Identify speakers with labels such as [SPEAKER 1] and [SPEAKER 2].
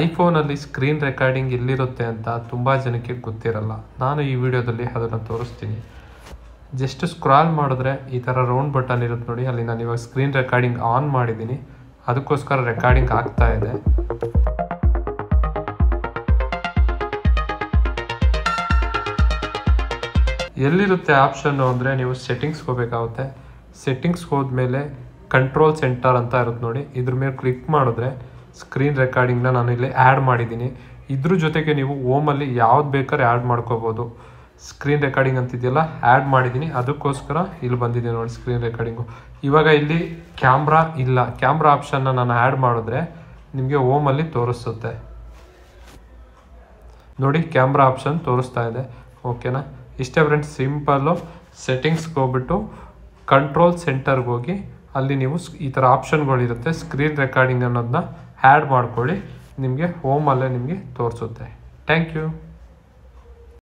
[SPEAKER 1] ಐಫೋನಲ್ಲಿ screen recording ಎಲ್ಲಿರುತ್ತೆ ಅಂತ ತುಂಬ ಜನಕ್ಕೆ ಗೊತ್ತಿರಲ್ಲ ನಾನು ಈ ವಿಡಿಯೋದಲ್ಲಿ ಅದನ್ನು ತೋರಿಸ್ತೀನಿ ಜಸ್ಟ್ ಸ್ಕ್ರಾಲ್ ಮಾಡಿದ್ರೆ ಈ ಥರ ರೌಂಡ್ ಬಟನ್ ಇರುತ್ತೆ ನೋಡಿ ಅಲ್ಲಿ ನಾನು ಇವಾಗ ಸ್ಕ್ರೀನ್ ರೆಕಾರ್ಡಿಂಗ್ ಆನ್ ಮಾಡಿದ್ದೀನಿ ಅದಕ್ಕೋಸ್ಕರ ರೆಕಾರ್ಡಿಂಗ್ ಆಗ್ತಾ ಇದೆ ಎಲ್ಲಿರುತ್ತೆ ಆಪ್ಷನ್ನು ಅಂದರೆ ನೀವು ಸೆಟ್ಟಿಂಗ್ಸ್ಗೆ ಹೋಗಬೇಕಾಗುತ್ತೆ ಸೆಟ್ಟಿಂಗ್ಸ್ಗೆ ಹೋದ್ಮೇಲೆ ಕಂಟ್ರೋಲ್ ಸೆಂಟರ್ ಅಂತ ಇರುತ್ತೆ ನೋಡಿ ಇದ್ರ ಮೇಲೆ ಕ್ಲಿಕ್ ಮಾಡಿದ್ರೆ ಸ್ಕ್ರೀನ್ ರೆಕಾರ್ಡಿಂಗ್ನ ನಾನು ಇಲ್ಲಿ ಆ್ಯಡ್ ಮಾಡಿದ್ದೀನಿ ಇದ್ರ ಜೊತೆಗೆ ನೀವು ಓಮಲ್ಲಿ ಯಾವ್ದು ಬೇಕಾದ್ರೆ ಆ್ಯಡ್ ಮಾಡ್ಕೋಬೋದು ಸ್ಕ್ರೀನ್ ರೆಕಾರ್ಡಿಂಗ್ ಅಂತಿದೆಯಲ್ಲ ಆ್ಯಡ್ ಮಾಡಿದ್ದೀನಿ ಅದಕ್ಕೋಸ್ಕರ ಇಲ್ಲಿ ಬಂದಿದೆ ನೋಡಿ ಸ್ಕ್ರೀನ್ ರೆಕಾರ್ಡಿಂಗು ಇವಾಗ ಇಲ್ಲಿ ಕ್ಯಾಮ್ರಾ ಇಲ್ಲ ಕ್ಯಾಮ್ರಾ ಆಪ್ಷನ್ನ ನಾನು ಆ್ಯಡ್ ಮಾಡಿದ್ರೆ ನಿಮಗೆ ಓಮಲ್ಲಿ ತೋರಿಸುತ್ತೆ ನೋಡಿ ಕ್ಯಾಮ್ರಾ ಆಪ್ಷನ್ ತೋರಿಸ್ತಾ ಇದೆ ಓಕೆನಾ ಇಷ್ಟೇ ಫ್ರೆಂಡ್ಸ್ ಸಿಂಪಲ್ಲು ಸೆಟ್ಟಿಂಗ್ಸ್ಗೆ ಹೋಗ್ಬಿಟ್ಟು ಕಂಟ್ರೋಲ್ ಸೆಂಟರ್ಗೆ ಹೋಗಿ ಅಲ್ಲಿ ನೀವು ಈ ಥರ ಆಪ್ಷನ್ಗಳಿರುತ್ತೆ ಸ್ಕ್ರೀನ್ ರೆಕಾರ್ಡಿಂಗ್ ಅನ್ನೋದನ್ನ ಆ್ಯಡ್ ಮಾಡ್ಕೊಳ್ಳಿ ನಿಮಗೆ ಹೋಮಲ್ಲೇ ನಿಮಗೆ ತೋರಿಸುತ್ತೆ ಥ್ಯಾಂಕ್ ಯು